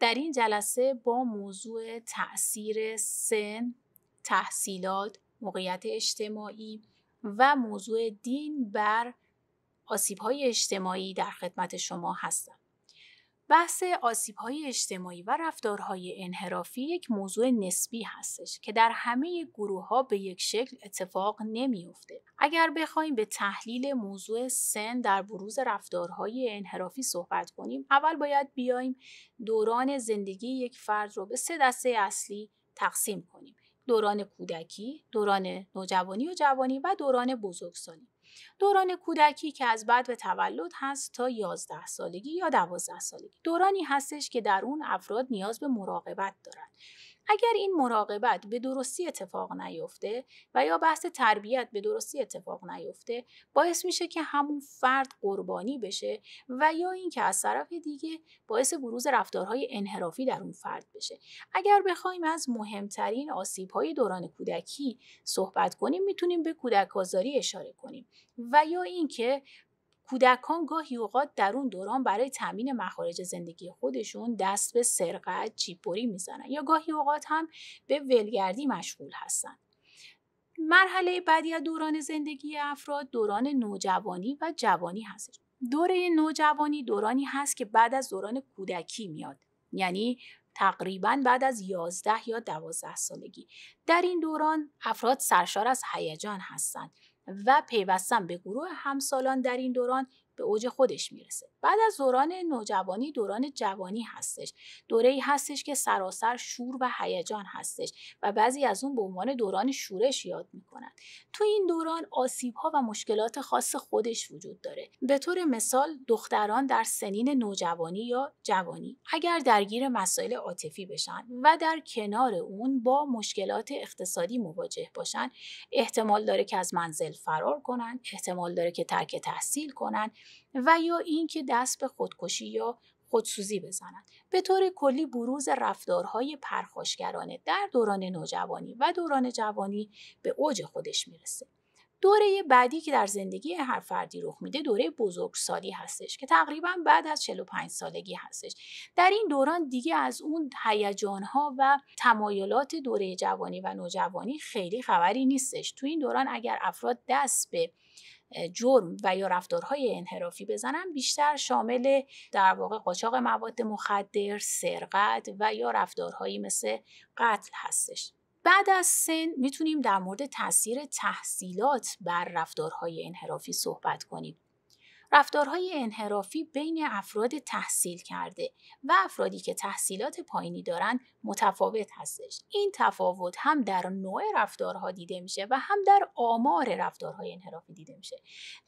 در این جلسه با موضوع تاثیر سن، تحصیلات، موقعیت اجتماعی و موضوع دین بر آسیب‌های اجتماعی در خدمت شما هستم. بحث آسیب های اجتماعی و رفتارهای انحرافی یک موضوع نسبی هستش که در همه گروه ها به یک شکل اتفاق نمیافته. اگر بخوایم به تحلیل موضوع سن در بروز رفتارهای انحرافی صحبت کنیم، اول باید بیایم دوران زندگی یک فرد رو به سه دسته اصلی تقسیم کنیم. دوران کودکی، دوران نوجوانی و جوانی و دوران بزرگسالی. دوران کودکی که از بعد تولد هست تا 11 سالگی یا 12 سالگی دورانی هستش که در اون افراد نیاز به مراقبت دارند اگر این مراقبت به درستی اتفاق نیفته و یا بحث تربیت به درستی اتفاق نیفته باعث میشه که همون فرد قربانی بشه و یا اینکه از طرف دیگه باعث بروز رفتارهای انحرافی در اون فرد بشه اگر بخوایم از مهمترین آسیبهای دوران کودکی صحبت کنیم میتونیم به کودک آزاری اشاره کنیم و یا اینکه کودکان گاهی اوقات در اون دوران برای تامین مخارج زندگی خودشون دست به سرقت چیپوری میزنن یا گاهی اوقات هم به ولگردی مشغول هستن مرحله بعدی از دوران زندگی افراد دوران نوجوانی و جوانی هست. دوره نوجوانی دورانی هست که بعد از دوران کودکی میاد یعنی تقریبا بعد از 11 یا 12 سالگی در این دوران افراد سرشار از هیجان هستند و پیوستن به گروه همسالان در این دوران به اوج خودش میرسه بعد از دوران نوجوانی دوران جوانی هستش دوره ای هستش که سراسر شور و هیجان هستش و بعضی از اون به عنوان دوران شورش یاد میکنن تو این دوران آسیب ها و مشکلات خاص خودش وجود داره به طور مثال دختران در سنین نوجوانی یا جوانی اگر درگیر مسائل عاطفی بشن و در کنار اون با مشکلات اقتصادی مواجه باشن احتمال داره که از منزل فرار کنن احتمال داره که ترک تحصیل کنن و یا اینکه دست به خودکشی یا خودسوزی بزنند به طور کلی بروز رفتارهای پرخاشگرانه در دوران نوجوانی و دوران جوانی به اوج خودش میرسه دوره بعدی که در زندگی هر فردی رخ میده دوره بزرگسالی هستش که تقریبا بعد از 45 سالگی هستش در این دوران دیگه از اون هیجانها و تمایلات دوره جوانی و نوجوانی خیلی خبری نیستش تو این دوران اگر افراد دست به جرم و یا رفتارهای انحرافی بزنن بیشتر شامل در واقع قاچاق مواد مخدر، سرقت و یا رفتارهایی مثل قتل هستش. بعد از سن میتونیم در مورد تاثیر تحصیلات بر رفتارهای انحرافی صحبت کنیم. رفتارهای انحرافی بین افراد تحصیل کرده و افرادی که تحصیلات پایینی دارند متفاوت هستش این تفاوت هم در نوع رفتارها دیده میشه و هم در آمار رفتارهای انحرافی دیده میشه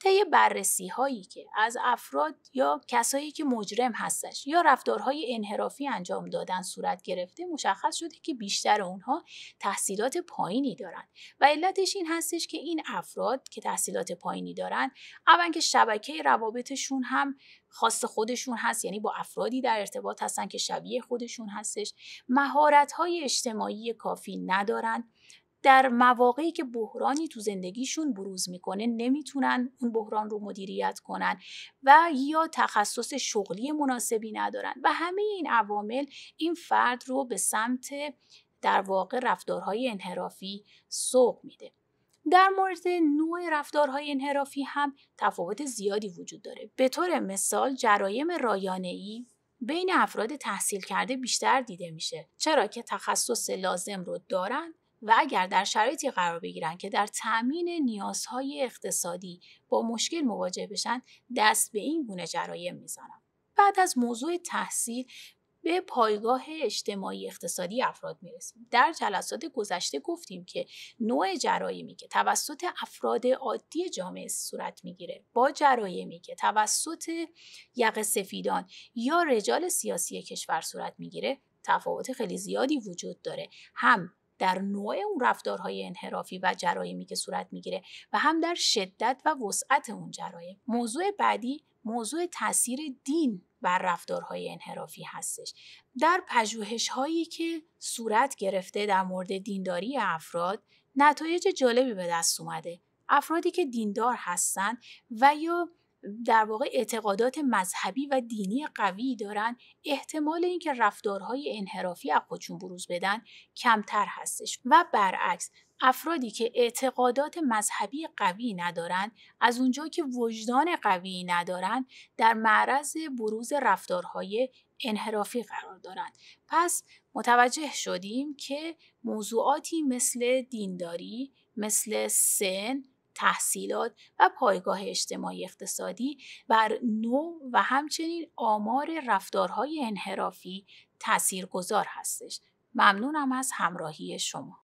طی بررسی هایی که از افراد یا کسایی که مجرم هستش یا رفتارهای انحرافی انجام دادن صورت گرفته مشخص شده که بیشتر اونها تحصیلات پایینی دارند و علتش این هستش که این افراد که تحصیلات پایینی دارند اول که شبکه روابطشون هم خاص خودشون هست یعنی با افرادی در ارتباط هستن که شبیه خودشون هستش مهارت های اجتماعی کافی ندارن در مواقعی که بحرانی تو زندگیشون بروز میکنه نمیتونن اون بحران رو مدیریت کنن و یا تخصص شغلی مناسبی ندارن و همه این عوامل این فرد رو به سمت در واقع رفتارهای انحرافی سوق میده در مورد نوع رفتارهای انحرافی هم تفاوت زیادی وجود داره به طور مثال جرایم رایانه ای بین افراد تحصیل کرده بیشتر دیده میشه چرا که تخصص لازم رو دارن و اگر در شرایطی قرار بگیرن که در تأمین نیازهای اقتصادی با مشکل مواجه بشن دست به این گونه جرایم میزنن بعد از موضوع تحصیل به پایگاه اجتماعی اقتصادی افراد میرسیم در جلسات گذشته گفتیم که نوع جرایمی که توسط افراد عادی جامعه صورت میگیره با جرایمی که توسط یق سفیدان یا رجال سیاسی کشور صورت میگیره تفاوت خیلی زیادی وجود داره هم در نوع اون رفتارهای انحرافی و جرایمی که صورت میگیره و هم در شدت و وسعت اون جرایم موضوع بعدی موضوع تاثیر دین بر رفتارهای انحرافی هستش در پژوهش هایی که صورت گرفته در مورد دینداری افراد نتایج جالبی به دست اومده افرادی که دیندار هستند و یا در واقع اعتقادات مذهبی و دینی قوی دارن احتمال اینکه رفتارهای انحرافی از خودشون بروز بدن کمتر هستش و برعکس افرادی که اعتقادات مذهبی قوی ندارند از اونجا که وجدان قوی ندارند در معرض بروز رفتارهای انحرافی قرار دارند پس متوجه شدیم که موضوعاتی مثل دینداری مثل سن تحصیلات و پایگاه اجتماعی اقتصادی بر نوع و همچنین آمار رفتارهای انحرافی تاثیرگذار هستش ممنونم از همراهی شما